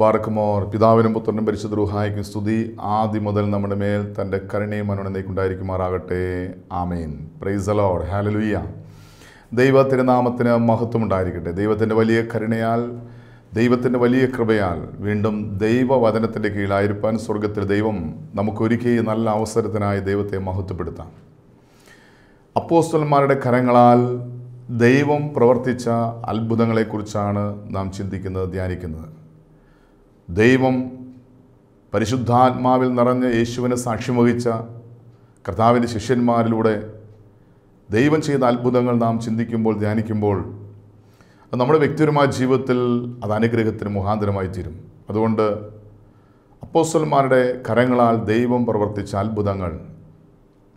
ബാർക്കുമോർ പിതാവിനും പുത്രനും പരിശുദ്ധ റുഹായിക്കും സ്തുതി ആദ്യ മുതൽ നമ്മുടെ മേൽ തൻ്റെ കരുണയും മനുണനേക്കുണ്ടായിരിക്കുമാറാകട്ടെ ആമേൻ പ്രൈസ് അലോർ ഹാലലുയ്യ ദൈവ തിരുനാമത്തിന് മഹത്വം ഉണ്ടായിരിക്കട്ടെ ദൈവത്തിൻ്റെ വലിയ കരുണയാൽ ദൈവത്തിൻ്റെ വലിയ കൃപയാൽ വീണ്ടും ദൈവവചനത്തിൻ്റെ കീഴായിരിക്കാൻ സ്വർഗത്തിൽ ദൈവം നമുക്കൊരുക്കി നല്ല അവസരത്തിനായി ദൈവത്തെ മഹത്വപ്പെടുത്താം അപ്പോസ്റ്റന്മാരുടെ കരങ്ങളാൽ ദൈവം പ്രവർത്തിച്ച അത്ഭുതങ്ങളെക്കുറിച്ചാണ് നാം ചിന്തിക്കുന്നത് ധ്യാനിക്കുന്നത് ദൈവം പരിശുദ്ധാത്മാവിൽ നിറഞ്ഞ യേശുവിനെ സാക്ഷ്യം വഹിച്ച കർത്താവിൻ്റെ ശിഷ്യന്മാരിലൂടെ ദൈവം ചെയ്ത അത്ഭുതങ്ങൾ നാം ചിന്തിക്കുമ്പോൾ ധ്യാനിക്കുമ്പോൾ അത് നമ്മുടെ വ്യക്തിപരമായ ജീവിതത്തിൽ അത് അനുഗ്രഹത്തിന് മുഖാന്തരമായി തീരും അതുകൊണ്ട് അപ്പോസ്വന്മാരുടെ കരങ്ങളാൽ ദൈവം പ്രവർത്തിച്ച അത്ഭുതങ്ങൾ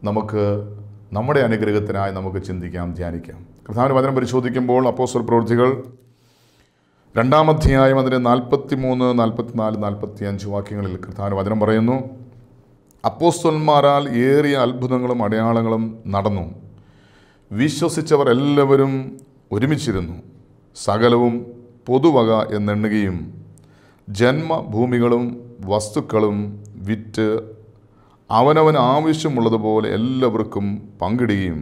നമുക്ക് നമ്മുടെ അനുഗ്രഹത്തിനായി നമുക്ക് ചിന്തിക്കാം ധ്യാനിക്കാം കർത്താവിൻ്റെ വചനം പരിശോധിക്കുമ്പോൾ അപ്പോസ്വൽ പ്രവൃത്തികൾ രണ്ടാമധ്യായം അതിന് നാൽപ്പത്തി മൂന്ന് നാല് നാൽപ്പത്തി അഞ്ച് വാക്യങ്ങളിൽ കൃതാന വചനം പറയുന്നു അപ്പോസ്തന്മാരാൽ ഏറിയ അത്ഭുതങ്ങളും അടയാളങ്ങളും നടന്നു വിശ്വസിച്ചവർ എല്ലാവരും ഒരുമിച്ചിരുന്നു സകലവും പൊതുവക എന്നെണ്ണുകയും ജന്മഭൂമികളും വസ്തുക്കളും വിറ്റ് അവനവൻ ആവശ്യമുള്ളതുപോലെ എല്ലാവർക്കും പങ്കിടുകയും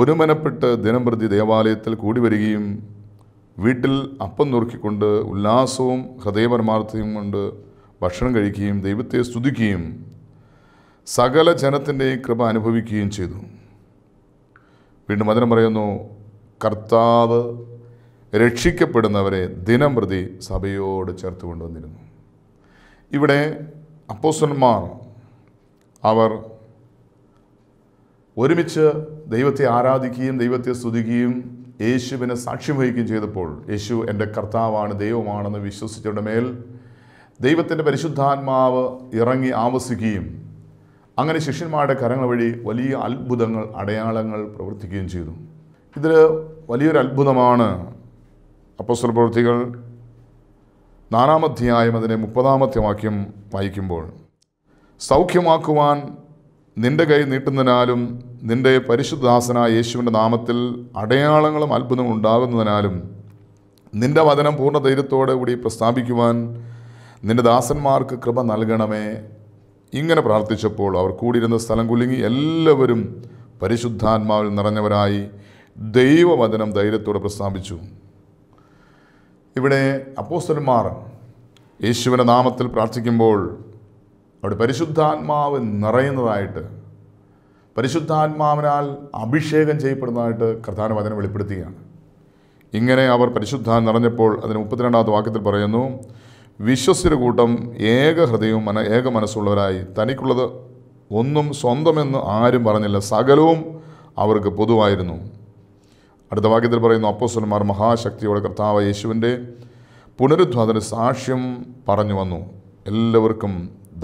ഒരുമനപ്പെട്ട് ദിനംപ്രതി ദേവാലയത്തിൽ കൂടി വരികയും വീട്ടിൽ അപ്പം നുറുക്കിക്കൊണ്ട് ഉല്ലാസവും ഹൃദയപരമാർത്ഥയും കൊണ്ട് ഭക്ഷണം കഴിക്കുകയും ദൈവത്തെ സ്തുതിക്കുകയും സകല ജനത്തിൻ്റെയും കൃപ അനുഭവിക്കുകയും ചെയ്തു വീണ്ടും വചനം പറയുന്നു കർത്താവ് രക്ഷിക്കപ്പെടുന്നവരെ ദിനം പ്രതി സഭയോട് ചേർത്ത് കൊണ്ടുവന്നിരുന്നു ഇവിടെ അപ്പോസ്റ്റന്മാർ അവർ ഒരുമിച്ച് ദൈവത്തെ ആരാധിക്കുകയും ദൈവത്തെ സ്തുതിക്കുകയും യേശുവിനെ സാക്ഷ്യം വഹിക്കുകയും ചെയ്തപ്പോൾ യേശു എൻ്റെ കർത്താവാണ് ദൈവമാണെന്ന് വിശ്വസിച്ചവരുടെ മേൽ ദൈവത്തിൻ്റെ പരിശുദ്ധാത്മാവ് ഇറങ്ങി ആമസിക്കുകയും അങ്ങനെ ശിഷ്യന്മാരുടെ കരങ്ങൾ വഴി വലിയ അത്ഭുതങ്ങൾ അടയാളങ്ങൾ പ്രവർത്തിക്കുകയും ചെയ്തു ഇതിൽ വലിയൊരു അത്ഭുതമാണ് അപ്പസ്വല പ്രവൃത്തികൾ നാലാമധ്യായം അതിനെ മുപ്പതാമത്തെ വാക്യം വായിക്കുമ്പോൾ സൗഖ്യമാക്കുവാൻ നിന്റെ കൈ നീട്ടുന്നതിനാലും നിന്റെ പരിശുദ്ധാസനായ യേശുവിൻ്റെ നാമത്തിൽ അടയാളങ്ങളും അത്ഭുതങ്ങളും ഉണ്ടാകുന്നതിനാലും നിന്റെ വചനം പൂർണ്ണ ധൈര്യത്തോടെ കൂടി പ്രസ്താപിക്കുവാൻ നിന്റെ ദാസന്മാർക്ക് കൃപ നൽകണമേ ഇങ്ങനെ പ്രാർത്ഥിച്ചപ്പോൾ അവർ കൂടിയിരുന്ന സ്ഥലം കുലുങ്ങി എല്ലാവരും പരിശുദ്ധാത്മാവിൽ നിറഞ്ഞവരായി ദൈവവചനം ധൈര്യത്തോടെ പ്രസ്താപിച്ചു ഇവിടെ അപ്പോസ്തന്മാർ യേശുവിൻ്റെ നാമത്തിൽ പ്രാർത്ഥിക്കുമ്പോൾ അവിടെ പരിശുദ്ധാത്മാവ് നിറയുന്നതായിട്ട് പരിശുദ്ധാത്മാവിനാൽ അഭിഷേകം ചെയ്യപ്പെടുന്നതായിട്ട് കർത്താൻ വചനം വെളിപ്പെടുത്തുകയാണ് ഇങ്ങനെ അവർ പരിശുദ്ധ നിറഞ്ഞപ്പോൾ അതിന് മുപ്പത്തിരണ്ടാമത്തെ വാക്യത്തിൽ പറയുന്നു വിശ്വസ്തര കൂട്ടം ഏക ഹൃദയവും മന ഏക മനസ്സുള്ളവരായി തനിക്കുള്ളത് ഒന്നും സ്വന്തമെന്ന് ആരും പറഞ്ഞില്ല സകലവും അവർക്ക് പൊതുവായിരുന്നു അടുത്ത വാക്യത്തിൽ പറയുന്നു അപ്പോസ്വന്മാർ മഹാശക്തിയോടെ കർത്താവ് യേശുവിൻ്റെ പുനരുദ്ധാതന സാക്ഷ്യം പറഞ്ഞു വന്നു എല്ലാവർക്കും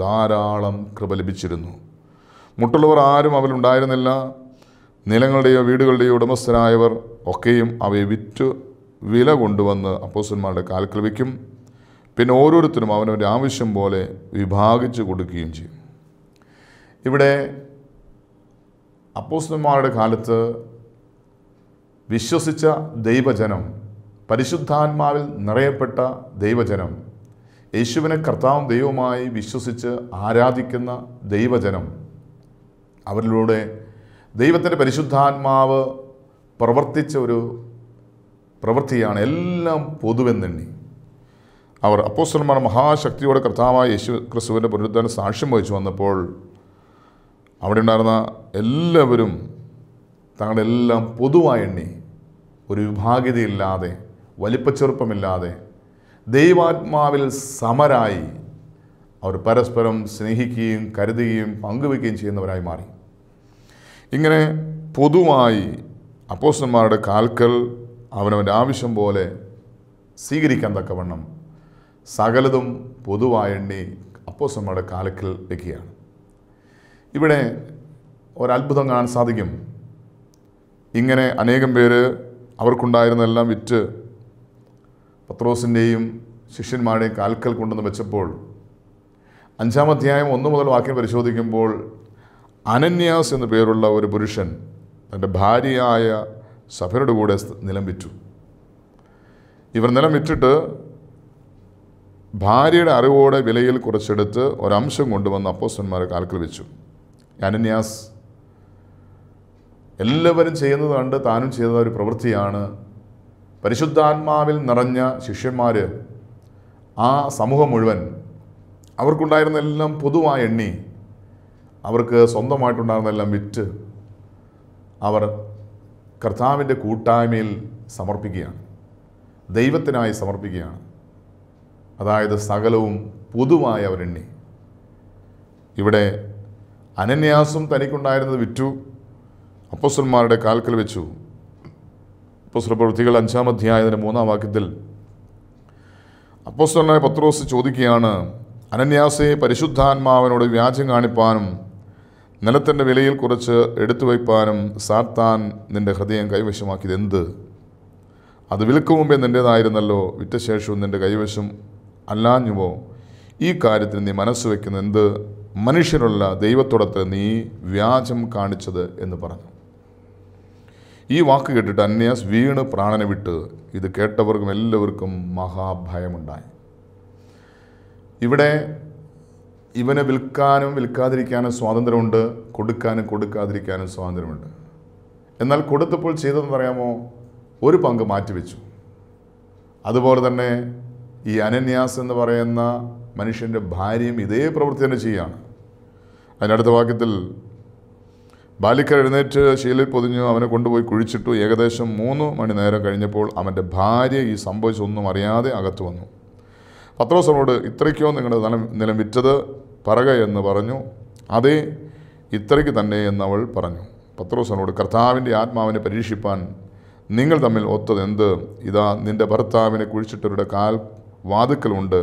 ധാരാളം കൃപ ലഭിച്ചിരുന്നു മുട്ടുള്ളവർ ആരും അവലുണ്ടായിരുന്നില്ല നിലങ്ങളുടെയോ വീടുകളുടെയോ ഉടമസ്ഥരായവർ ഒക്കെയും അവയെ വിറ്റ് വില കൊണ്ടുവന്ന് അപ്പോസന്മാരുടെ കാൽക്കൽ വയ്ക്കും പിന്നെ ഓരോരുത്തരും അവനവൻ്റെ ആവശ്യം പോലെ വിഭാഗിച്ച് കൊടുക്കുകയും ചെയ്യും ഇവിടെ അപ്പോസന്മാരുടെ കാലത്ത് വിശ്വസിച്ച ദൈവജനം പരിശുദ്ധാത്മാവിൽ നിറയപ്പെട്ട ദൈവജനം യേശുവിനെ കർത്താവും ദൈവമായി വിശ്വസിച്ച് ആരാധിക്കുന്ന ദൈവജനം അവരിലൂടെ ദൈവത്തിൻ്റെ പരിശുദ്ധാത്മാവ് പ്രവർത്തിച്ച ഒരു പ്രവൃത്തിയാണ് എല്ലാം പൊതുവെന്നെണ്ണി അവർ അപ്പോസ്റ്റന്മാർ മഹാശക്തിയോടെ കർത്താവായ യേശു ക്രിസ്തുവിൻ്റെ പുനരുദ്ധാനം സാക്ഷ്യം വഹിച്ചു വന്നപ്പോൾ അവിടെ ഉണ്ടായിരുന്ന എല്ലാവരും തങ്ങളെല്ലാം എല്ലാം പൊതുവായി എണ്ണി ഒരു വിഭാഗ്യതയില്ലാതെ വലിപ്പച്ചെറുപ്പമില്ലാതെ ദൈവാത്മാവിൽ സമരായി അവർ പരസ്പരം സ്നേഹിക്കുകയും കരുതുകയും പങ്കുവയ്ക്കുകയും ചെയ്യുന്നവരായി മാറി ഇങ്ങനെ പൊതുവായി അപ്പോസന്മാരുടെ കാൽക്കൽ അവനവൻ്റെ ആവശ്യം പോലെ സ്വീകരിക്കാൻ തക്കവണ്ണം സകലതും പൊതുവായ എണ്ണി അപ്പോസ്റ്റന്മാരുടെ കാലക്കൽ വയ്ക്കുകയാണ് ഇവിടെ ഒരത്ഭുതം കാണാൻ സാധിക്കും ഇങ്ങനെ അനേകം പേര് അവർക്കുണ്ടായിരുന്നെല്ലാം വിറ്റ് പത്രോസിൻ്റെയും ശിഷ്യന്മാരുടെയും കാൽക്കൽ കൊണ്ടുവന്ന് വെച്ചപ്പോൾ അഞ്ചാം അധ്യായം ഒന്ന് മുതൽ വാക്യം പരിശോധിക്കുമ്പോൾ അനന്യാസ് എന്നു പേരുള്ള ഒരു പുരുഷൻ തൻ്റെ ഭാര്യയായ സഭയുടെ കൂടെ നിലം വിറ്റു ഇവർ നിലം വിറ്റിട്ട് ഭാര്യയുടെ അറിവോടെ വിലയിൽ കുറച്ചെടുത്ത് ഒരംശം കൊണ്ടുവന്ന് അപ്പോസ്റ്റന്മാരെ കാൽക്കൽ വെച്ചു അനന്യാസ് എല്ലാവരും ചെയ്യുന്നത് കണ്ട് താനും ചെയ്ത ഒരു പ്രവൃത്തിയാണ് പരിശുദ്ധാത്മാവിൽ നിറഞ്ഞ ശിഷ്യന്മാർ ആ സമൂഹം മുഴുവൻ അവർക്കുണ്ടായിരുന്ന എല്ലാം പൊതുവായ എണ്ണി അവർക്ക് സ്വന്തമായിട്ടുണ്ടായിരുന്നെല്ലാം എല്ലാം വിറ്റ് അവർ കർത്താവിൻ്റെ കൂട്ടായ്മയിൽ സമർപ്പിക്കുകയാണ് ദൈവത്തിനായി സമർപ്പിക്കുകയാണ് അതായത് സകലവും പൊതുവായ അവരെണ്ണി ഇവിടെ അനന്യാസും തനിക്കുണ്ടായിരുന്നത് വിറ്റു അപ്പസന്മാരുടെ കാൽക്കൽ വെച്ചു അപ്പോസ്തലപ്രവൃത്തികൾ അഞ്ചാം അധ്യായതിൻ്റെ മൂന്നാം വാക്യത്തിൽ അപ്പോസ്തലനായ പത്രോസ് ചോദിക്കുകയാണ് അനന്യാസയെ പരിശുദ്ധാത്മാവിനോട് വ്യാജം കാണിപ്പാനും നിലത്തിൻ്റെ വിലയിൽ കുറച്ച് എടുത്തു വയ്പ്പാനും സാത്താൻ നിൻ്റെ ഹൃദയം കൈവശമാക്കിയത് എന്ത് അത് വിൽക്കു മുമ്പേ നിൻ്റേതായിരുന്നല്ലോ ശേഷവും നിൻ്റെ കൈവശം അല്ലാഞ്ഞുവോ ഈ കാര്യത്തിന് നീ മനസ്സ് വയ്ക്കുന്നത് എന്ത് മനുഷ്യരുള്ള ദൈവത്തോടത്ത് നീ വ്യാജം കാണിച്ചത് എന്ന് പറഞ്ഞു ഈ വാക്ക് കേട്ടിട്ട് അന്യാസ് വീണ് പ്രാണനെ വിട്ട് ഇത് കേട്ടവർക്കും എല്ലാവർക്കും മഹാഭയമുണ്ടായി ഇവിടെ ഇവനെ വിൽക്കാനും വിൽക്കാതിരിക്കാനും സ്വാതന്ത്ര്യമുണ്ട് കൊടുക്കാനും കൊടുക്കാതിരിക്കാനും സ്വാതന്ത്ര്യമുണ്ട് എന്നാൽ കൊടുത്തപ്പോൾ ചെയ്തതെന്ന് പറയാമോ ഒരു പങ്ക് മാറ്റിവെച്ചു അതുപോലെ തന്നെ ഈ അനന്യാസ് എന്ന് പറയുന്ന മനുഷ്യൻ്റെ ഭാര്യയും ഇതേ പ്രവൃത്തി തന്നെ ചെയ്യുകയാണ് അതിനടുത്ത വാക്യത്തിൽ ബാലിക്കർ എഴുന്നേറ്റ് ശീലിൽ പൊതിഞ്ഞു അവനെ കൊണ്ടുപോയി കുഴിച്ചിട്ടു ഏകദേശം മൂന്ന് മണി നേരം കഴിഞ്ഞപ്പോൾ അവൻ്റെ ഭാര്യ ഈ സംഭവിച്ചൊന്നും അറിയാതെ അകത്തു വന്നു പത്രോസനോട് ഇത്രയ്ക്കോ നിങ്ങളുടെ നിലം നിലം വിറ്റത് പറക എന്ന് പറഞ്ഞു അതേ ഇത്രയ്ക്ക് തന്നെ എന്നവൾ പറഞ്ഞു പത്രോസനോട് കർത്താവിൻ്റെ ആത്മാവിനെ പരീക്ഷിപ്പാൻ നിങ്ങൾ തമ്മിൽ ഒത്തത് എന്ത് ഇതാ നിൻ്റെ ഭർത്താവിനെ കുഴിച്ചിട്ടവരുടെ കാൽ വാതുക്കലുണ്ട്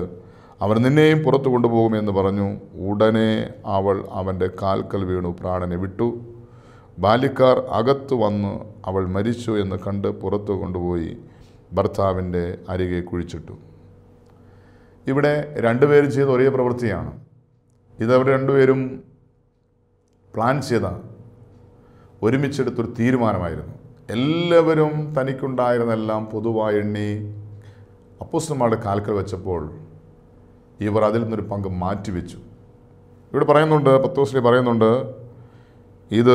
അവർ നിന്നെയും പുറത്തു കൊണ്ടുപോകുമെന്ന് പറഞ്ഞു ഉടനെ അവൾ അവൻ്റെ കാൽക്കൽ വീണു പ്രാണനെ വിട്ടു ബാല്യക്കാർ അകത്ത് വന്ന് അവൾ മരിച്ചു എന്ന് കണ്ട് പുറത്തു കൊണ്ടുപോയി ഭർത്താവിൻ്റെ അരികെ കുഴിച്ചിട്ടു ഇവിടെ രണ്ടുപേരും ചെയ്ത ഒരേ പ്രവൃത്തിയാണ് ഇതവർ രണ്ടുപേരും പ്ലാൻ ചെയ്ത ഒരുമിച്ചെടുത്തൊരു തീരുമാനമായിരുന്നു എല്ലാവരും തനിക്കുണ്ടായിരുന്നെല്ലാം പൊതുവായി എണ്ണി അപ്പോസ്റ്റന്മാരുടെ കാൽക്കൽ വെച്ചപ്പോൾ ഇവർ അതിൽ നിന്നൊരു പങ്ക് മാറ്റിവെച്ചു ഇവിടെ പറയുന്നുണ്ട് പത്തോസ്ലി പറയുന്നുണ്ട് ഇത്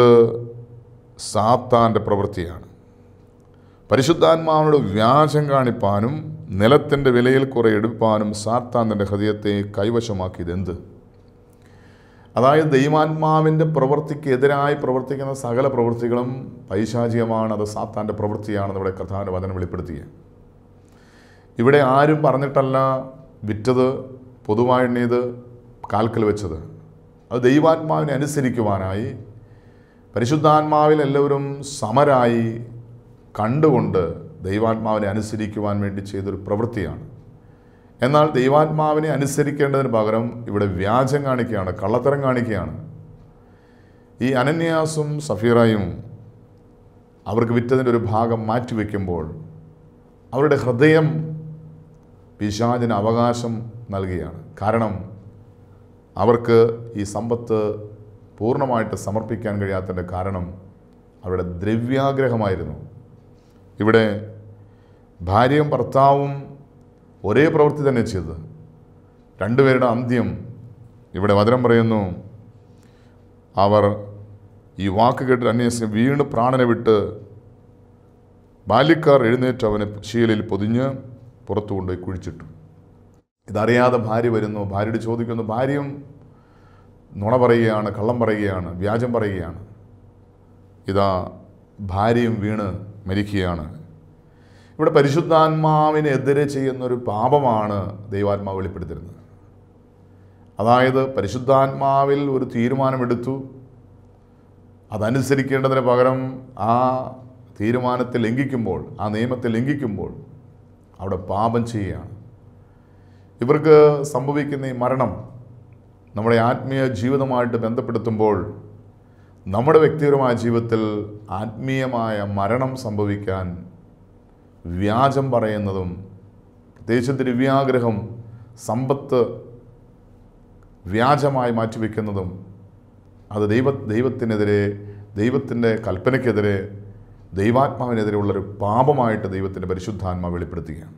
സാത്താൻ്റെ പ്രവൃത്തിയാണ് പരിശുദ്ധാത്മാവിനോട് വ്യാജം കാണിപ്പാനും നിലത്തിൻ്റെ വിലയിൽ കുറെ എടുപ്പാനും സാത്താൻ തൻ്റെ ഹൃദയത്തെ എന്ത് അതായത് ദൈവാത്മാവിൻ്റെ പ്രവൃത്തിക്കെതിരായി പ്രവർത്തിക്കുന്ന സകല പ്രവൃത്തികളും പൈശാചികമാണ് അത് സാത്താൻ്റെ പ്രവൃത്തിയാണെന്ന് ഇവിടെ വചനം വെളിപ്പെടുത്തിയത് ഇവിടെ ആരും പറഞ്ഞിട്ടല്ല വിറ്റത് പൊതുവായിണ്ണിയത് കാൽക്കൽ വെച്ചത് അത് ദൈവാത്മാവിനെ അനുസരിക്കുവാനായി പരിശുദ്ധാത്മാവിൽ എല്ലാവരും സമരായി കണ്ടുകൊണ്ട് ദൈവാത്മാവിനെ അനുസരിക്കുവാൻ വേണ്ടി ചെയ്തൊരു പ്രവൃത്തിയാണ് എന്നാൽ ദൈവാത്മാവിനെ അനുസരിക്കേണ്ടതിന് പകരം ഇവിടെ വ്യാജം കാണിക്കുകയാണ് കള്ളത്തരം കാണിക്കുകയാണ് ഈ അനന്യാസും സഫീറയും അവർക്ക് വിറ്റതിൻ്റെ ഒരു ഭാഗം മാറ്റിവെക്കുമ്പോൾ അവരുടെ ഹൃദയം പിശാചിന് അവകാശം നൽകുകയാണ് കാരണം അവർക്ക് ഈ സമ്പത്ത് പൂർണ്ണമായിട്ട് സമർപ്പിക്കാൻ കഴിയാത്തതിൻ്റെ കാരണം അവരുടെ ദ്രവ്യാഗ്രഹമായിരുന്നു ഇവിടെ ഭാര്യയും ഭർത്താവും ഒരേ പ്രവൃത്തി തന്നെ ചെയ്തത് രണ്ടുപേരുടെ അന്ത്യം ഇവിടെ വചനം പറയുന്നു അവർ ഈ വാക്ക് കേട്ട് അന്വേഷിച്ച് വീണ് പ്രാണനെ വിട്ട് ബാല്യക്കാർ എഴുന്നേറ്റ് അവനെ ശീലയിൽ പൊതിഞ്ഞ് പുറത്തു കൊണ്ടുപോയി കുഴിച്ചിട്ടു ഇതറിയാതെ ഭാര്യ വരുന്നു ഭാര്യയോട് ചോദിക്കുന്നു ഭാര്യയും നുണ പറയുകയാണ് കള്ളം പറയുകയാണ് വ്യാജം പറയുകയാണ് ഇതാ ഭാര്യയും വീണ് മരിക്കുകയാണ് ഇവിടെ പരിശുദ്ധാത്മാവിനെതിരെ ചെയ്യുന്നൊരു പാപമാണ് ദൈവാത്മാവ് വെളിപ്പെടുത്തിരുന്നത് അതായത് പരിശുദ്ധാത്മാവിൽ ഒരു തീരുമാനമെടുത്തു അതനുസരിക്കേണ്ടതിന് പകരം ആ തീരുമാനത്തെ ലംഘിക്കുമ്പോൾ ആ നിയമത്തെ ലംഘിക്കുമ്പോൾ അവിടെ പാപം ചെയ്യുകയാണ് ഇവർക്ക് സംഭവിക്കുന്ന ഈ മരണം നമ്മുടെ ആത്മീയ ജീവിതമായിട്ട് ബന്ധപ്പെടുത്തുമ്പോൾ നമ്മുടെ വ്യക്തിപരമായ ജീവിതത്തിൽ ആത്മീയമായ മരണം സംഭവിക്കാൻ വ്യാജം പറയുന്നതും പ്രത്യേകിച്ച് ദ്രവ്യാഗ്രഹം സമ്പത്ത് വ്യാജമായി മാറ്റിവെക്കുന്നതും അത് ദൈവ ദൈവത്തിനെതിരെ ദൈവത്തിൻ്റെ കൽപ്പനയ്ക്കെതിരെ ദൈവാത്മാവിനെതിരെയുള്ളൊരു പാപമായിട്ട് ദൈവത്തിൻ്റെ പരിശുദ്ധാത്മ വെളിപ്പെടുത്തുകയാണ്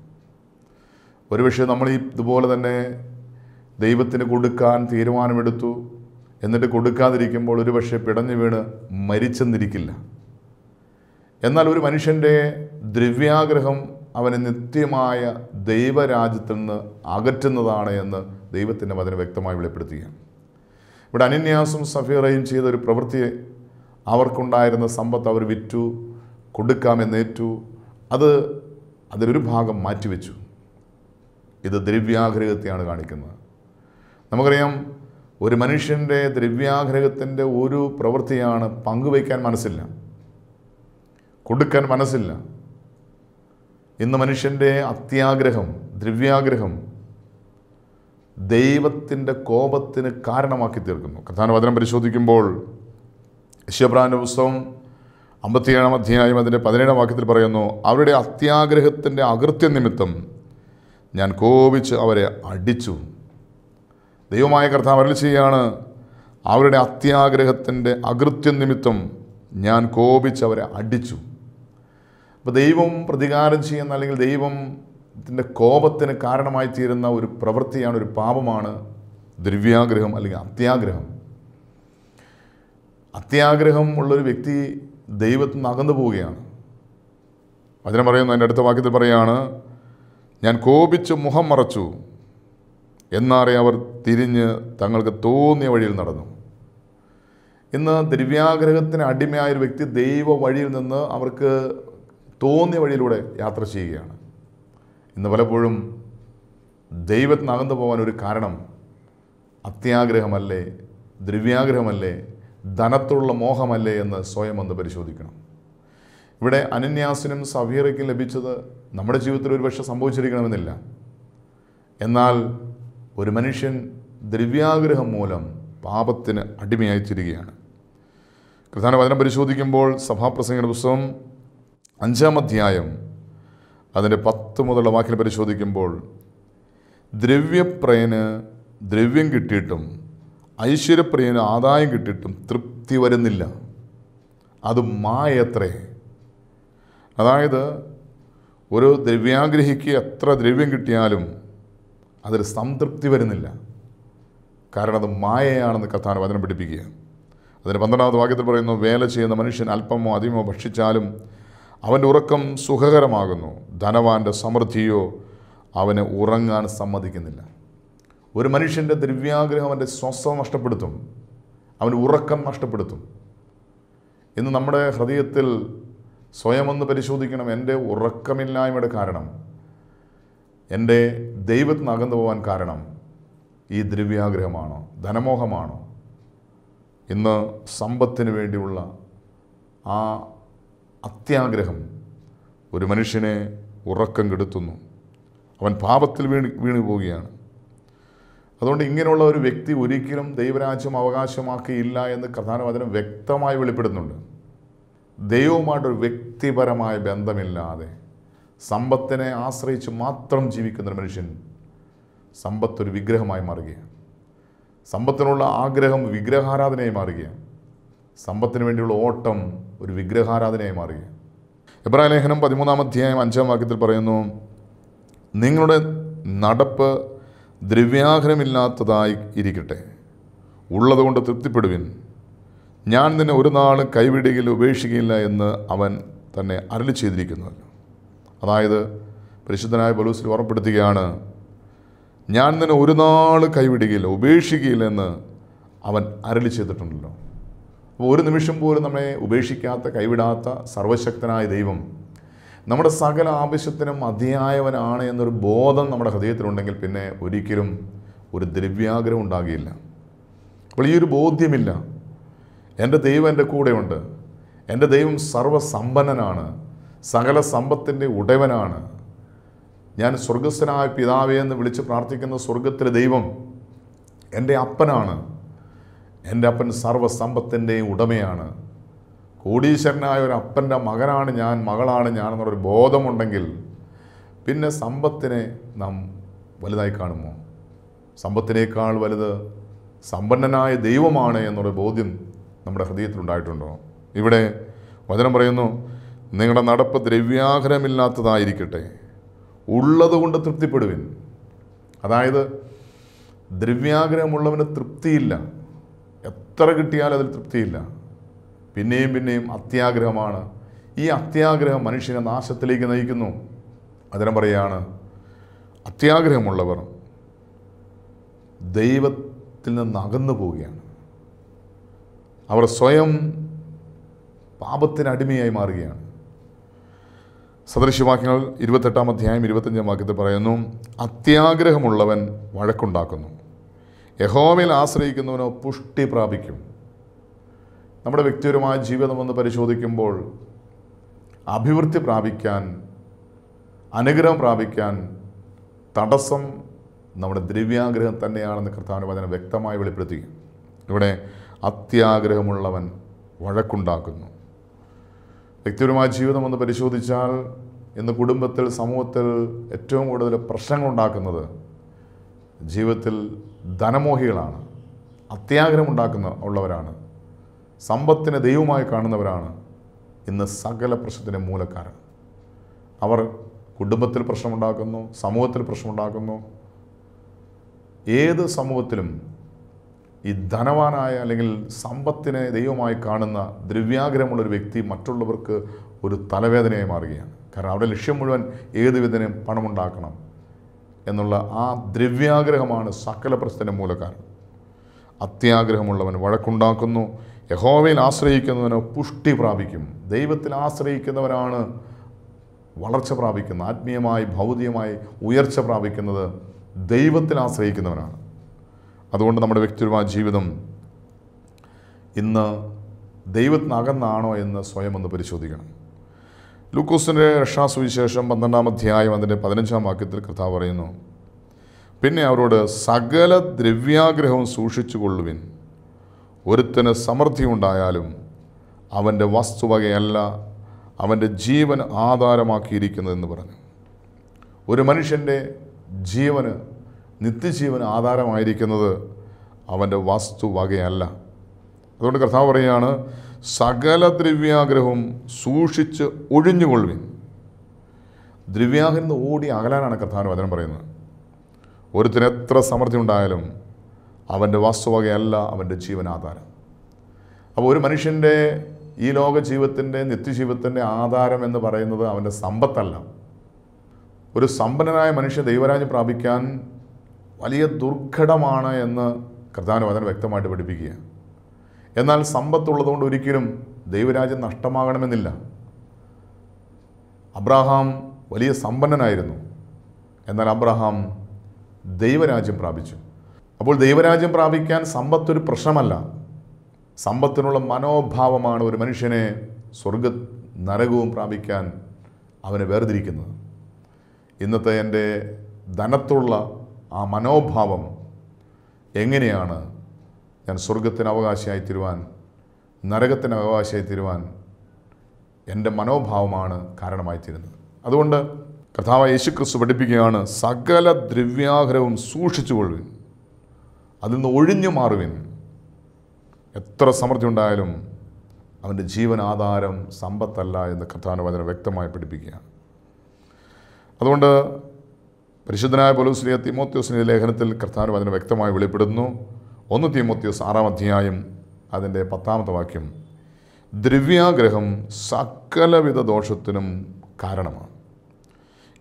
ഒരുപക്ഷെ നമ്മൾ ഈ ഇതുപോലെ തന്നെ ദൈവത്തിന് കൊടുക്കാൻ തീരുമാനമെടുത്തു എന്നിട്ട് കൊടുക്കാതിരിക്കുമ്പോൾ ഒരുപക്ഷെ പിടഞ്ഞു വീണ് മരിച്ചെന്നിരിക്കില്ല എന്നാൽ ഒരു മനുഷ്യൻ്റെ ദ്രവ്യാഗ്രഹം അവനെ നിത്യമായ ദൈവരാജ്യത്തിൽ നിന്ന് അകറ്റുന്നതാണ് എന്ന് ദൈവത്തിൻ്റെ മതിനെ വ്യക്തമായി വെളിപ്പെടുത്തുകയാണ് ഇവിടെ അനന്യാസും സഫീറയും ചെയ്ത ഒരു പ്രവൃത്തിയെ അവർക്കുണ്ടായിരുന്ന സമ്പത്ത് അവർ വിറ്റു കൊടുക്കാമെന്നേറ്റു അത് അതിലൊരു ഭാഗം മാറ്റിവെച്ചു ഇത് ദ്രവ്യാഗ്രഹത്തെയാണ് കാണിക്കുന്നത് നമുക്കറിയാം ഒരു മനുഷ്യൻ്റെ ദ്രവ്യാഗ്രഹത്തിൻ്റെ ഒരു പ്രവൃത്തിയാണ് പങ്കുവയ്ക്കാൻ മനസ്സില്ല കൊടുക്കാൻ മനസ്സില്ല ഇന്ന് മനുഷ്യൻ്റെ അത്യാഗ്രഹം ദ്രവ്യാഗ്രഹം ദൈവത്തിൻ്റെ കോപത്തിന് കാരണമാക്കി തീർക്കുന്നു കഥാനുവചനം പരിശോധിക്കുമ്പോൾ യശ്യബ്രാൻ്റെ പുസ്തകം അമ്പത്തിയേഴാം അധ്യായം അതിൻ്റെ പതിനേഴാം വാക്യത്തിൽ പറയുന്നു അവരുടെ അത്യാഗ്രഹത്തിൻ്റെ അകൃത്യ നിമിത്തം ഞാൻ കോപിച്ച് അവരെ അടിച്ചു ദൈവമായ കർത്താവ് അരളി ചെയ്യാണ് അവരുടെ അത്യാഗ്രഹത്തിൻ്റെ അകൃത്യം നിമിത്തം ഞാൻ കോപിച്ചവരെ അടിച്ചു അപ്പോൾ ദൈവം പ്രതികാരം ചെയ്യുന്ന അല്ലെങ്കിൽ ദൈവത്തിൻ്റെ കോപത്തിന് കാരണമായി തീരുന്ന ഒരു പ്രവൃത്തിയാണ് ഒരു പാപമാണ് ദ്രവ്യാഗ്രഹം അല്ലെങ്കിൽ അത്യാഗ്രഹം അത്യാഗ്രഹം ഉള്ളൊരു വ്യക്തി ദൈവത്തിൽ നിന്ന് അകന്നു പോവുകയാണ് വചനം പറയുന്നു എൻ്റെ അടുത്ത വാക്യത്തിൽ പറയുകയാണ് ഞാൻ കോപിച്ച് മുഖം മറച്ചു എന്നാറെ അവർ തിരിഞ്ഞ് തങ്ങൾക്ക് തോന്നിയ വഴിയിൽ നടന്നു ഇന്ന് ദ്രവ്യാഗ്രഹത്തിന് അടിമയായ ഒരു വ്യക്തി ദൈവ വഴിയിൽ നിന്ന് അവർക്ക് തോന്നിയ വഴിയിലൂടെ യാത്ര ചെയ്യുകയാണ് ഇന്ന് പലപ്പോഴും ദൈവത്തിന് അകന്നു പോകാൻ ഒരു കാരണം അത്യാഗ്രഹമല്ലേ ദ്രവ്യാഗ്രഹമല്ലേ ധനത്തുള്ള മോഹമല്ലേ എന്ന് സ്വയം ഒന്ന് പരിശോധിക്കണം ഇവിടെ അനന്യാസിനും സഫീറയ്ക്കും ലഭിച്ചത് നമ്മുടെ ജീവിതത്തിൽ ഒരുപക്ഷെ സംഭവിച്ചിരിക്കണമെന്നില്ല എന്നാൽ ഒരു മനുഷ്യൻ ദ്രവ്യാഗ്രഹം മൂലം പാപത്തിന് അടിമയായിത്തീരുകയാണ് പ്രധാന വചനം പരിശോധിക്കുമ്പോൾ സഭാപ്രസംഗിയുടെ പുസ്തകം അഞ്ചാം അധ്യായം അതിൻ്റെ പത്ത് മുതലുള്ള വാക്കിൽ പരിശോധിക്കുമ്പോൾ ദ്രവ്യപ്രയന് ദ്രവ്യം കിട്ടിയിട്ടും ഐശ്വര്യപ്രിയന് ആദായം കിട്ടിയിട്ടും തൃപ്തി വരുന്നില്ല അത് മായത്രേ അതായത് ഒരു ദ്രവ്യാഗ്രഹിക്ക് എത്ര ദ്രവ്യം കിട്ടിയാലും അതിൽ സംതൃപ്തി വരുന്നില്ല കാരണം അത് മായയാണെന്ന് കഥാന വചനം പിടിപ്പിക്കുക അതിന് പന്ത്രണ്ടാമത് വാക്യത്തിൽ പറയുന്നു വേല ചെയ്യുന്ന മനുഷ്യൻ അല്പമോ അധികമോ ഭക്ഷിച്ചാലും അവൻ്റെ ഉറക്കം സുഖകരമാകുന്നു ധനവാൻ്റെ സമൃദ്ധിയോ അവന് ഉറങ്ങാൻ സമ്മതിക്കുന്നില്ല ഒരു മനുഷ്യൻ്റെ ദ്രവ്യാഗ്രഹം അവൻ്റെ ശ്വസം നഷ്ടപ്പെടുത്തും അവൻ്റെ ഉറക്കം നഷ്ടപ്പെടുത്തും ഇന്ന് നമ്മുടെ ഹൃദയത്തിൽ സ്വയം ഒന്ന് പരിശോധിക്കണം എൻ്റെ ഉറക്കമില്ലായ്മയുടെ കാരണം എൻ്റെ ദൈവത്തിന് അകന്നു പോകാൻ കാരണം ഈ ദ്രവ്യാഗ്രഹമാണോ ധനമോഹമാണോ ഇന്ന് സമ്പത്തിന് വേണ്ടിയുള്ള ആ അത്യാഗ്രഹം ഒരു മനുഷ്യനെ ഉറക്കം കെടുത്തുന്നു അവൻ പാപത്തിൽ വീണ് വീണു പോവുകയാണ് അതുകൊണ്ട് ഇങ്ങനെയുള്ള ഒരു വ്യക്തി ഒരിക്കലും ദൈവരാജ്യം അവകാശമാക്കിയില്ല എന്ന് കഥാനവചനം വ്യക്തമായി വെളിപ്പെടുന്നുണ്ട് ദൈവവുമായിട്ടൊരു വ്യക്തിപരമായ ബന്ധമില്ലാതെ സമ്പത്തിനെ ആശ്രയിച്ച് മാത്രം ജീവിക്കുന്ന ഒരു മനുഷ്യൻ സമ്പത്തൊരു വിഗ്രഹമായി മാറുകയാണ് സമ്പത്തിനുള്ള ആഗ്രഹം വിഗ്രഹാരാധനയായി മാറുകയാണ് സമ്പത്തിന് വേണ്ടിയുള്ള ഓട്ടം ഒരു വിഗ്രഹാരാധനയായി മാറുകയാണ് എബ്രാഹിം ലേഖനം പതിമൂന്നാം അധ്യായം അഞ്ചാം വാക്യത്തിൽ പറയുന്നു നിങ്ങളുടെ നടപ്പ് ദ്രവ്യാഗ്രഹമില്ലാത്തതായി ഇരിക്കട്ടെ ഉള്ളതുകൊണ്ട് തൃപ്തിപ്പെടുവിൻ ഞാൻ നിന്നെ ഒരു നാൾ കൈവിടുകയിൽ ഉപേക്ഷിക്കില്ല എന്ന് അവൻ തന്നെ അരളി ചെയ്തിരിക്കുന്നുവല്ലോ അതായത് പരിശുദ്ധനായ ബലൂസിൽ ഓർമ്മപ്പെടുത്തുകയാണ് ഞാൻ നിന്നെ ഒരു നാൾ കൈവിടുകയില്ല ഉപേക്ഷിക്കുകയില്ല എന്ന് അവൻ അരളി ചെയ്തിട്ടുണ്ടല്ലോ അപ്പോൾ ഒരു നിമിഷം പോലും നമ്മളെ ഉപേക്ഷിക്കാത്ത കൈവിടാത്ത സർവശക്തനായ ദൈവം നമ്മുടെ സകല ആവശ്യത്തിനും അതിയായവനാണ് എന്നൊരു ബോധം നമ്മുടെ ഹൃദയത്തിലുണ്ടെങ്കിൽ പിന്നെ ഒരിക്കലും ഒരു ദ്രവ്യാഗ്രഹം ഉണ്ടാകില്ല അപ്പോൾ ഈ ഒരു ബോധ്യമില്ല എൻ്റെ ദൈവം എൻ്റെ കൂടെയുണ്ട് എൻ്റെ ദൈവം സർവസമ്പന്നനാണ് സകല സമ്പത്തിൻ്റെ ഉടയവനാണ് ഞാൻ സ്വർഗസ്ഥനായ പിതാവേ എന്ന് വിളിച്ച് പ്രാർത്ഥിക്കുന്ന സ്വർഗത്തിലെ ദൈവം എൻ്റെ അപ്പനാണ് എൻ്റെ അപ്പൻ സർവസമ്പത്തിൻ്റെ ഉടമയാണ് കോടീശ്വരനായ ഒരു അപ്പൻ്റെ മകനാണ് ഞാൻ മകളാണ് ഞാൻ എന്നുള്ളൊരു ബോധമുണ്ടെങ്കിൽ പിന്നെ സമ്പത്തിനെ നാം വലുതായി കാണുമോ സമ്പത്തിനേക്കാൾ വലുത് സമ്പന്നനായ ദൈവമാണ് എന്നൊരു ബോധ്യം നമ്മുടെ ഹൃദയത്തിലുണ്ടായിട്ടുണ്ടോ ഇവിടെ വചനം പറയുന്നു നിങ്ങളുടെ നടപ്പ് ദ്രവ്യാഗ്രഹമില്ലാത്തതായിരിക്കട്ടെ ഉള്ളതുകൊണ്ട് തൃപ്തിപ്പെടുവിൻ അതായത് ദ്രവ്യാഗ്രഹമുള്ളവന് തൃപ്തിയില്ല എത്ര കിട്ടിയാലും അതിൽ തൃപ്തിയില്ല പിന്നെയും പിന്നെയും അത്യാഗ്രഹമാണ് ഈ അത്യാഗ്രഹം മനുഷ്യനെ നാശത്തിലേക്ക് നയിക്കുന്നു അതിനെ പറയുകയാണ് അത്യാഗ്രഹമുള്ളവർ ദൈവത്തിൽ നിന്ന് അകന്നു പോവുകയാണ് അവർ സ്വയം പാപത്തിനടിമയായി അടിമയായി മാറുകയാണ് സദൃശ്യവാക്യങ്ങൾ ഇരുപത്തെട്ടാം അധ്യായം ഇരുപത്തഞ്ചാം വാക്യത്തിൽ പറയുന്നു അത്യാഗ്രഹമുള്ളവൻ വഴക്കുണ്ടാക്കുന്നു യഹോവയിൽ ആശ്രയിക്കുന്നവനോ പുഷ്ടി പ്രാപിക്കും നമ്മുടെ വ്യക്തിപരമായ ജീവിതം ഒന്ന് പരിശോധിക്കുമ്പോൾ അഭിവൃദ്ധി പ്രാപിക്കാൻ അനുഗ്രഹം പ്രാപിക്കാൻ തടസ്സം നമ്മുടെ ദ്രവ്യാഗ്രഹം തന്നെയാണെന്ന് കർത്താവിൻ്റെ വചന വ്യക്തമായി വെളിപ്പെടുത്തി ഇവിടെ അത്യാഗ്രഹമുള്ളവൻ വഴക്കുണ്ടാക്കുന്നു വ്യക്തിപരമായ ജീവിതം ഒന്ന് പരിശോധിച്ചാൽ ഇന്ന് കുടുംബത്തിൽ സമൂഹത്തിൽ ഏറ്റവും കൂടുതൽ പ്രശ്നങ്ങളുണ്ടാക്കുന്നത് ജീവിതത്തിൽ ധനമോഹികളാണ് അത്യാഗ്രഹമുണ്ടാക്കുന്ന ഉള്ളവരാണ് സമ്പത്തിനെ ദൈവമായി കാണുന്നവരാണ് ഇന്ന് സകല പ്രശ്നത്തിൻ്റെ മൂലക്കാരൻ അവർ കുടുംബത്തിൽ പ്രശ്നമുണ്ടാക്കുന്നു സമൂഹത്തിൽ പ്രശ്നമുണ്ടാക്കുന്നു ഏത് സമൂഹത്തിലും ഈ ധനവാനായ അല്ലെങ്കിൽ സമ്പത്തിനെ ദൈവമായി കാണുന്ന ദ്രവ്യാഗ്രഹമുള്ള ഒരു വ്യക്തി മറ്റുള്ളവർക്ക് ഒരു തലവേദനയായി മാറുകയാണ് കാരണം അവരുടെ ലക്ഷ്യം മുഴുവൻ ഏത് വിധനയും പണമുണ്ടാക്കണം എന്നുള്ള ആ ദ്രവ്യാഗ്രഹമാണ് സകല പ്രശ്നത്തിൻ്റെ മൂലകാരണം അത്യാഗ്രഹമുള്ളവൻ വഴക്കുണ്ടാക്കുന്നു യഹോവയിൽ ആശ്രയിക്കുന്നവന് പുഷ്ടി പ്രാപിക്കും ദൈവത്തിൽ ആശ്രയിക്കുന്നവരാണ് വളർച്ച പ്രാപിക്കുന്നത് ആത്മീയമായി ഭൗതികമായി ഉയർച്ച പ്രാപിക്കുന്നത് ദൈവത്തിൽ ആശ്രയിക്കുന്നവനാണ് അതുകൊണ്ട് നമ്മുടെ വ്യക്തിപരമായ ജീവിതം ഇന്ന് ദൈവത്തിനകന്നാണോ എന്ന് സ്വയം ഒന്ന് പരിശോധിക്കണം ലൂക്കോസിൻ്റെ രക്ഷാസുവിശേഷം പന്ത്രണ്ടാം അധ്യായം അതിൻ്റെ പതിനഞ്ചാം വാക്യത്തിൽ കർത്താവ് പറയുന്നു പിന്നെ അവരോട് സകല ദ്രവ്യാഗ്രഹവും സൂക്ഷിച്ചു കൊള്ളുവിൻ ഒരുത്തിന് സമൃദ്ധി ഉണ്ടായാലും അവൻ്റെ വസ്തുവകയല്ല അവൻ്റെ ജീവൻ ആധാരമാക്കിയിരിക്കുന്നതെന്ന് പറഞ്ഞു ഒരു മനുഷ്യൻ്റെ ജീവന് നിത്യജീവൻ ആധാരമായിരിക്കുന്നത് അവൻ്റെ വാസ്തുവകയല്ല അതുകൊണ്ട് കർത്താവ് പറയുകയാണ് സകല ദ്രവ്യാഗ്രഹവും സൂക്ഷിച്ച് ഒഴിഞ്ഞുകൊള്ളു ദ്രവ്യാഗ്രഹം ഓടി അകലാനാണ് കർത്താവിൻ്റെ വചനം പറയുന്നത് ഒരുത്തിന് എത്ര സമൃദ്ധി ഉണ്ടായാലും അവൻ്റെ വാസ്തുവകയല്ല അവൻ്റെ ജീവനാധാരം അപ്പോൾ ഒരു മനുഷ്യൻ്റെ ഈ ലോക ജീവിതത്തിൻ്റെ നിത്യജീവിതത്തിൻ്റെ ആധാരം എന്ന് പറയുന്നത് അവൻ്റെ സമ്പത്തല്ല ഒരു സമ്പന്നനായ മനുഷ്യ ദൈവരാജ്യം പ്രാപിക്കാൻ വലിയ ദുർഘടമാണ് എന്ന് കർത്താവിന് വചനം വ്യക്തമായിട്ട് പഠിപ്പിക്കുക എന്നാൽ സമ്പത്തുള്ളതുകൊണ്ട് ഒരിക്കലും ദൈവരാജ്യം നഷ്ടമാകണമെന്നില്ല അബ്രാഹാം വലിയ സമ്പന്നനായിരുന്നു എന്നാൽ അബ്രഹാം ദൈവരാജ്യം പ്രാപിച്ചു അപ്പോൾ ദൈവരാജ്യം പ്രാപിക്കാൻ സമ്പത്തൊരു പ്രശ്നമല്ല സമ്പത്തിനുള്ള മനോഭാവമാണ് ഒരു മനുഷ്യനെ സ്വർഗ നരകവും പ്രാപിക്കാൻ അവനെ വേർതിരിക്കുന്നത് ഇന്നത്തെ എൻ്റെ ധനത്തുള്ള ആ മനോഭാവം എങ്ങനെയാണ് ഞാൻ സ്വർഗത്തിന് അവകാശിയായി തീരുവാൻ നരകത്തിന് അവകാശമായി തീരുവാൻ എൻ്റെ മനോഭാവമാണ് കാരണമായി തീരുന്നത് അതുകൊണ്ട് കഥാവ യേശു ക്രിസ്തു പഠിപ്പിക്കുകയാണ് സകല ദ്രവ്യാഗ്രഹവും സൂക്ഷിച്ചു കൊള്ളുവിൻ അതിൽ നിന്ന് ഒഴിഞ്ഞു മാറുവിൻ എത്ര സമൃദ്ധി ഉണ്ടായാലും അവൻ്റെ ജീവനാധാരം സമ്പത്തല്ല എന്ന് കഥാനുവചനം വ്യക്തമായി പഠിപ്പിക്കുകയാണ് അതുകൊണ്ട് പരിശുദ്ധനായ പോലൂസ്ലിയ തിമോത്യോസിൻ്റെ ലേഖനത്തിൽ കർത്താവ് അതിനെ വ്യക്തമായി വെളിപ്പെടുന്നു ഒന്ന് തിമോത്യോസ് ആറാം അധ്യായം അതിൻ്റെ പത്താമത്തെ വാക്യം ദ്രവ്യാഗ്രഹം സകലവിധ ദോഷത്തിനും കാരണമാണ്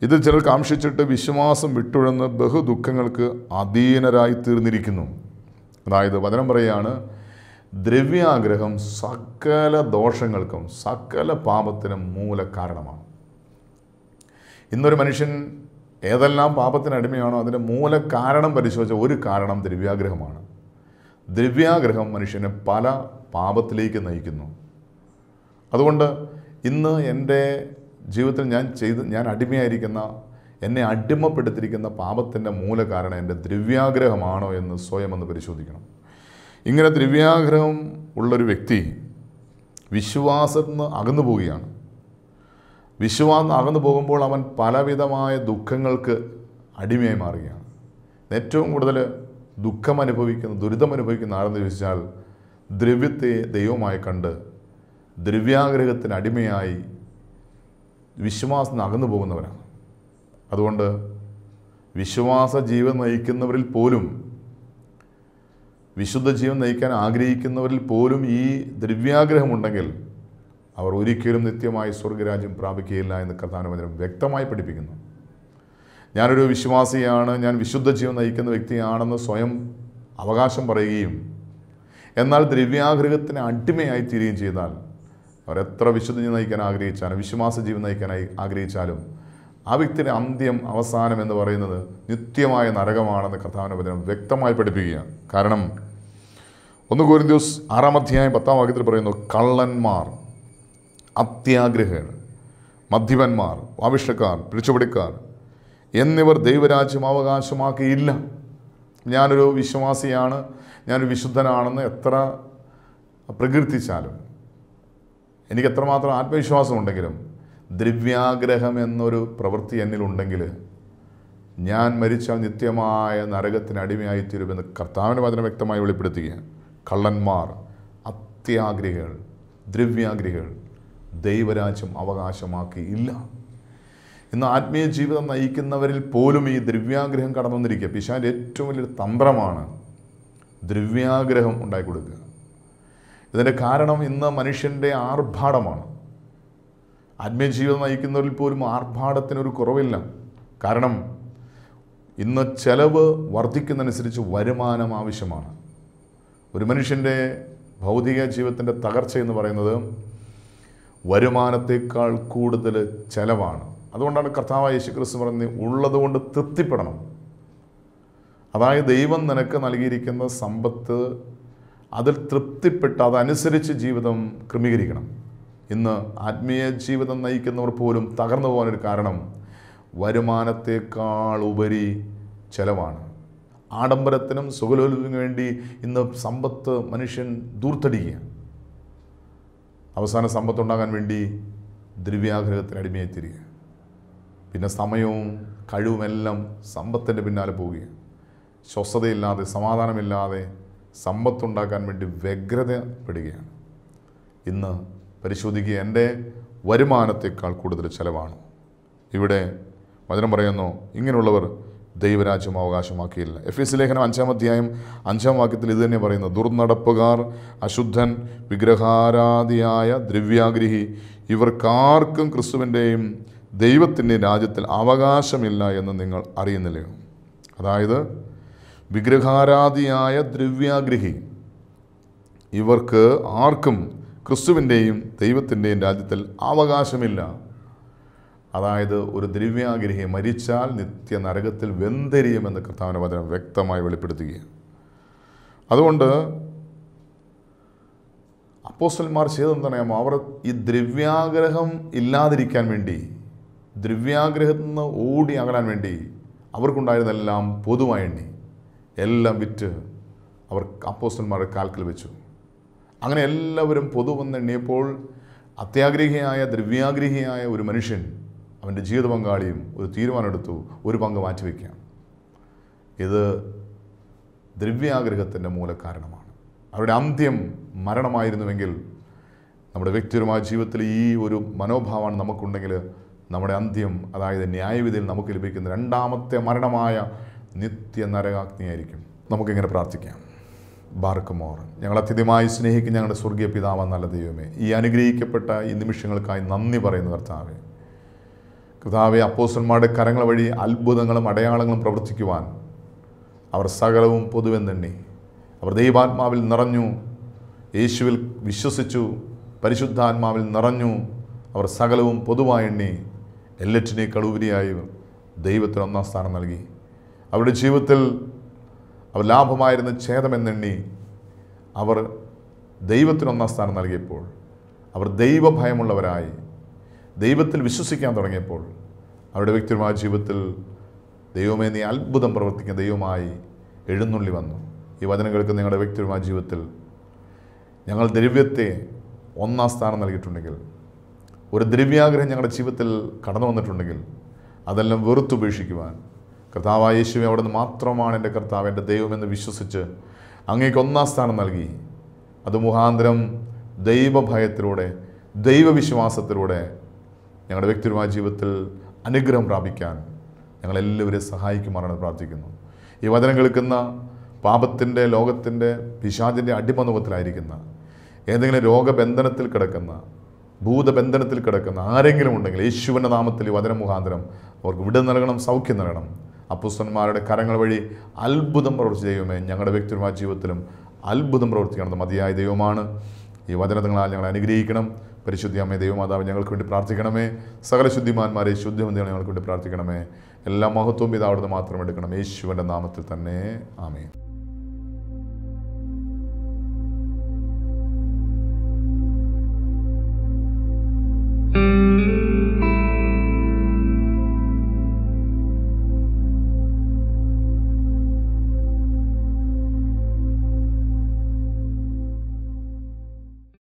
ഇത് ചിലർ കാംക്ഷിച്ചിട്ട് വിശ്വാസം വിട്ടുഴന്ന് ബഹുദുഃഖങ്ങൾക്ക് അധീനരായി തീർന്നിരിക്കുന്നു അതായത് വചനം പറയുകയാണ് ദ്രവ്യാഗ്രഹം സകല ദോഷങ്ങൾക്കും സകല പാപത്തിനും മൂല കാരണമാണ് ഇന്നൊരു മനുഷ്യൻ ഏതെല്ലാം പാപത്തിന് അടിമയാണോ അതിൻ്റെ മൂല കാരണം പരിശോധിച്ച ഒരു കാരണം ദ്രവ്യാഗ്രഹമാണ് ദ്രവ്യാഗ്രഹം മനുഷ്യനെ പല പാപത്തിലേക്ക് നയിക്കുന്നു അതുകൊണ്ട് ഇന്ന് എൻ്റെ ജീവിതത്തിൽ ഞാൻ ചെയ്ത് ഞാൻ അടിമയായിരിക്കുന്ന എന്നെ അടിമപ്പെടുത്തിയിരിക്കുന്ന പാപത്തിൻ്റെ മൂല കാരണം എൻ്റെ ദ്രവ്യാഗ്രഹമാണോ എന്ന് സ്വയം ഒന്ന് പരിശോധിക്കണം ഇങ്ങനെ ദ്രവ്യാഗ്രഹം ഉള്ളൊരു വ്യക്തി വിശ്വാസത്തിൽ നിന്ന് അകന്നു പോവുകയാണ് വിശ്വാസം അകന്നു പോകുമ്പോൾ അവൻ പലവിധമായ ദുഃഖങ്ങൾക്ക് അടിമയായി മാറുകയാണ് ഏറ്റവും കൂടുതൽ ദുഃഖം അനുഭവിക്കുന്ന ദുരിതം അനുഭവിക്കുന്ന ആരെന്ന് ചോദിച്ചാൽ ദ്രവ്യത്തെ ദൈവമായി കണ്ട് ദ്രവ്യാഗ്രഹത്തിന് അടിമയായി വിശ്വാസം അകന്നു പോകുന്നവരാണ് അതുകൊണ്ട് വിശ്വാസ ജീവൻ നയിക്കുന്നവരിൽ പോലും വിശുദ്ധ ജീവൻ നയിക്കാൻ ആഗ്രഹിക്കുന്നവരിൽ പോലും ഈ ദ്രവ്യാഗ്രഹമുണ്ടെങ്കിൽ അവർ ഒരിക്കലും നിത്യമായി സ്വർഗരാജ്യം പ്രാപിക്കുകയില്ല എന്ന് കർത്താനുവചനം വ്യക്തമായി പഠിപ്പിക്കുന്നു ഞാനൊരു വിശ്വാസിയാണ് ഞാൻ വിശുദ്ധ ജീവൻ നയിക്കുന്ന വ്യക്തിയാണെന്ന് സ്വയം അവകാശം പറയുകയും എന്നാൽ ദ്രവ്യാഗ്രഹത്തിന് അടിമയായി തീരുകയും ചെയ്താൽ അവർ എത്ര വിശുദ്ധ ജീവൻ നയിക്കാൻ ആഗ്രഹിച്ചാലും വിശ്വാസ ജീവൻ നയിക്കാനായി ആഗ്രഹിച്ചാലും ആ വ്യക്തിയുടെ അന്ത്യം അവസാനം എന്ന് പറയുന്നത് നിത്യമായ നരകമാണെന്ന് കഥാനുവചനം വ്യക്തമായി പഠിപ്പിക്കുകയാണ് കാരണം ഒന്ന് കോരിന്ത്യോസ് ആറാം അധ്യായം പത്താം വാക്യത്തിൽ പറയുന്നു കള്ളന്മാർ അത്യാഗ്രഹികൾ മദ്യപന്മാർ ആവശ്യക്കാർ പിടിച്ചുപിടിക്കാർ എന്നിവർ ദൈവരാജ്യം അവകാശമാക്കിയില്ല ഞാനൊരു വിശ്വാസിയാണ് ഞാനൊരു വിശുദ്ധനാണെന്ന് എത്ര പ്രകീർത്തിച്ചാലും എനിക്ക് എത്രമാത്രം ആത്മവിശ്വാസമുണ്ടെങ്കിലും ദ്രവ്യാഗ്രഹം എന്നൊരു പ്രവൃത്തി എന്നിലുണ്ടെങ്കിൽ ഞാൻ മരിച്ചാൽ നിത്യമായ നരകത്തിന് അടിമയായിത്തീരുമെന്ന് കർത്താവിൻ്റെ വചനം വ്യക്തമായി വെളിപ്പെടുത്തുകയാണ് കള്ളന്മാർ അത്യാഗ്രഹികൾ ദ്രവ്യാഗ്രഹികൾ ദൈവരാജ്യം അവകാശമാക്കി ഇല്ല ഇന്ന് ആത്മീയ ജീവിതം നയിക്കുന്നവരിൽ പോലും ഈ ദ്രവ്യാഗ്രഹം കടന്നു വന്നിരിക്കുക പിശാൻ്റെ ഏറ്റവും വലിയൊരു തന്ത്രമാണ് ദ്രവ്യാഗ്രഹം ഉണ്ടായിക്കൊടുക്കുക ഇതിൻ്റെ കാരണം ഇന്ന് മനുഷ്യൻ്റെ ആർഭാടമാണ് ആത്മീയ ജീവിതം നയിക്കുന്നവരിൽ പോലും ആർഭാടത്തിനൊരു കുറവില്ല കാരണം ഇന്ന് ചെലവ് വർദ്ധിക്കുന്നതനുസരിച്ച് വരുമാനം ആവശ്യമാണ് ഒരു മനുഷ്യൻ്റെ ഭൗതിക ജീവിതത്തിൻ്റെ തകർച്ച എന്ന് പറയുന്നത് വരുമാനത്തേക്കാൾ കൂടുതൽ ചെലവാണ് അതുകൊണ്ടാണ് കർത്താവ് യേശു ക്രിസ്തു പറഞ്ഞ് ഉള്ളതുകൊണ്ട് തൃപ്തിപ്പെടണം അതായത് ദൈവം നിനക്ക് നൽകിയിരിക്കുന്ന സമ്പത്ത് അതിൽ തൃപ്തിപ്പെട്ട് അതനുസരിച്ച് ജീവിതം ക്രമീകരിക്കണം ഇന്ന് ആത്മീയ ജീവിതം നയിക്കുന്നവർ പോലും തകർന്നു പോകാനൊരു കാരണം വരുമാനത്തേക്കാൾ ഉപരി ചെലവാണ് ആഡംബരത്തിനും സുഖലോലിനും വേണ്ടി ഇന്ന് സമ്പത്ത് മനുഷ്യൻ ദൂർത്തടിക്കുകയാണ് അവസാന സമ്പത്തുണ്ടാകാൻ വേണ്ടി ദ്രവ്യാഗ്രഹത്തിന് അടിമയായി പിന്നെ സമയവും കഴിവുമെല്ലാം സമ്പത്തിൻ്റെ പിന്നാലെ പോവുക സ്വസ്ഥതയില്ലാതെ സമാധാനമില്ലാതെ സമ്പത്തുണ്ടാക്കാൻ വേണ്ടി വ്യഗ്രതപ്പെടുകയാണ് ഇന്ന് പരിശോധിക്കുക എൻ്റെ വരുമാനത്തേക്കാൾ കൂടുതൽ ചിലവാണ് ഇവിടെ വചനം പറയുന്നു ഇങ്ങനെയുള്ളവർ ദൈവരാജ്യം അവകാശമാക്കിയില്ല എഫ് എസ് ലേഖനം അഞ്ചാം അധ്യായം അഞ്ചാം വാക്യത്തിൽ ഇത് തന്നെ പറയുന്നു ദുർനടപ്പുകാർ അശുദ്ധൻ വിഗ്രഹാരാധിയായ ദ്രവ്യാഗ്രഹി ഇവർക്കാർക്കും ക്രിസ്തുവിൻ്റെയും ദൈവത്തിൻ്റെ രാജ്യത്തിൽ അവകാശമില്ല എന്ന് നിങ്ങൾ അറിയുന്നില്ലയോ അതായത് വിഗ്രഹാരാധിയായ ദ്രവ്യാഗ്രഹി ഇവർക്ക് ആർക്കും ക്രിസ്തുവിൻ്റെയും ദൈവത്തിൻ്റെയും രാജ്യത്തിൽ അവകാശമില്ല അതായത് ഒരു ദ്രവ്യാഗ്രഹി മരിച്ചാൽ നിത്യ നരകത്തിൽ വെന്തരിയുമെന്ന് കർത്താവിൻ്റെ വചനം വ്യക്തമായി വെളിപ്പെടുത്തുകയാണ് അതുകൊണ്ട് അപ്പോസ്റ്റന്മാർ ചെയ്തെന്തറിയാമോ അവർ ഈ ദ്രവ്യാഗ്രഹം ഇല്ലാതിരിക്കാൻ വേണ്ടി ദ്രവ്യാഗ്രഹത്തിൽ നിന്ന് ഓടി അകലാൻ വേണ്ടി അവർക്കുണ്ടായിരുന്നെല്ലാം പൊതുവായി എണ്ണി എല്ലാം വിറ്റ് അവർ അപ്പോസ്റ്റന്മാരുടെ കാൽക്കൽ വെച്ചു അങ്ങനെ എല്ലാവരും പൊതുവന്നെണ്ണിയപ്പോൾ അത്യാഗ്രഹിയായ ദ്രവ്യാഗ്രഹിയായ ഒരു മനുഷ്യൻ അവൻ്റെ ജീവിത പങ്കാളിയും ഒരു തീരുമാനമെടുത്തു ഒരു പങ്ക് മാറ്റിവെക്കുകയാണ് ഇത് ദ്രവ്യാഗ്രഹത്തിൻ്റെ മൂലകാരണമാണ് അവരുടെ അന്ത്യം മരണമായിരുന്നുവെങ്കിൽ നമ്മുടെ വ്യക്തിപരമായ ജീവിതത്തിൽ ഈ ഒരു മനോഭാവമാണ് നമുക്കുണ്ടെങ്കിൽ നമ്മുടെ അന്ത്യം അതായത് ന്യായവിധിയിൽ നമുക്ക് ലഭിക്കുന്ന രണ്ടാമത്തെ മരണമായ നിത്യ നരകാഗ്നിയായിരിക്കും നമുക്കിങ്ങനെ പ്രാർത്ഥിക്കാം ബാർക്കുമോർ ഞങ്ങൾ അത്യധികമായി സ്നേഹിക്കുന്ന ഞങ്ങളുടെ സ്വർഗീയ പിതാവ് നല്ല ദൈവമേ ഈ അനുഗ്രഹിക്കപ്പെട്ട ഈ നിമിഷങ്ങൾക്കായി നന്ദി പറയുന്നു കർത്താവേ കർത്താവെ അപ്പോസന്മാരുടെ കരങ്ങൾ വഴി അത്ഭുതങ്ങളും അടയാളങ്ങളും പ്രവർത്തിക്കുവാൻ അവർ സകലവും പൊതുവെ തന്നെ അവർ ദൈവാത്മാവിൽ നിറഞ്ഞു യേശുവിൽ വിശ്വസിച്ചു പരിശുദ്ധാത്മാവിൽ നിറഞ്ഞു അവർ സകലവും പൊതുവായി എണ്ണി എല്ലാറ്റിനേക്കാൾ ദൈവത്തിന് ഒന്നാം സ്ഥാനം നൽകി അവരുടെ ജീവിതത്തിൽ അവർ ലാഭമായിരുന്ന ഛേദമെന്നെണ്ണി അവർ ദൈവത്തിനൊന്നാം സ്ഥാനം നൽകിയപ്പോൾ അവർ ദൈവഭയമുള്ളവരായി ദൈവത്തിൽ വിശ്വസിക്കാൻ തുടങ്ങിയപ്പോൾ അവരുടെ വ്യക്തിപരമായ ജീവിതത്തിൽ ദൈവമേ നീ അത്ഭുതം പ്രവർത്തിക്കുന്ന ദൈവമായി എഴുന്നള്ളി വന്നു ഈ വചനം കേൾക്കുന്ന നിങ്ങളുടെ വ്യക്തിപരമായ ജീവിതത്തിൽ ഞങ്ങൾ ദ്രവ്യത്തെ ഒന്നാം സ്ഥാനം നൽകിയിട്ടുണ്ടെങ്കിൽ ഒരു ദ്രവ്യാഗ്രഹം ഞങ്ങളുടെ ജീവിതത്തിൽ കടന്നു വന്നിട്ടുണ്ടെങ്കിൽ അതെല്ലാം വെറുത്തുപേക്ഷിക്കുവാൻ കർത്താവായ യേശുവെ അവിടെ നിന്ന് മാത്രമാണ് എൻ്റെ കർത്താവ് എൻ്റെ ദൈവമെന്ന് വിശ്വസിച്ച് അങ്ങേക്ക് ഒന്നാം സ്ഥാനം നൽകി അത് മുഖാന്തരം ദൈവഭയത്തിലൂടെ ദൈവവിശ്വാസത്തിലൂടെ ഞങ്ങളുടെ വ്യക്തിപരമായ ജീവിതത്തിൽ അനുഗ്രഹം പ്രാപിക്കാൻ ഞങ്ങളെല്ലാവരെയും സഹായിക്കുമാറാണ് പ്രാർത്ഥിക്കുന്നു ഈ വചനം കേൾക്കുന്ന പാപത്തിൻ്റെ ലോകത്തിൻ്റെ പിശാചിൻ്റെ അടിമനുഭവത്തിലായിരിക്കുന്ന ഏതെങ്കിലും രോഗബന്ധനത്തിൽ കിടക്കുന്ന ഭൂതബന്ധനത്തിൽ കിടക്കുന്ന ആരെങ്കിലും ഉണ്ടെങ്കിൽ യേശുവിൻ്റെ നാമത്തിൽ ഈ വചന മുഖാന്തരം അവർക്ക് വിട നൽകണം സൗഖ്യം നൽകണം അപ്പുസ്തന്മാരുടെ കരങ്ങൾ വഴി അത്ഭുതം പ്രവർത്തിച്ച ദൈവമേ ഞങ്ങളുടെ വ്യക്തിപരമായ ജീവിതത്തിലും അത്ഭുതം പ്രവർത്തിക്കണം മതിയായ ദൈവമാണ് ഈ വചനങ്ങളാൽ ഞങ്ങൾ അനുഗ്രഹിക്കണം പരിശുദ്ധി അമ്മ ദൈവമാതാവ് ഞങ്ങൾക്ക് വേണ്ടി പ്രാർത്ഥിക്കണമേ സകല ശുദ്ധിമാന്മാരെ ശുദ്ധിമന്തികളെ ഞങ്ങൾക്ക് വേണ്ടി പ്രാർത്ഥിക്കണമേ എല്ലാ മഹത്വവും പിതാവിടുന്ന് മാത്രം എടുക്കണം യേശുവിൻ്റെ നാമത്തിൽ തന്നെ ആമേ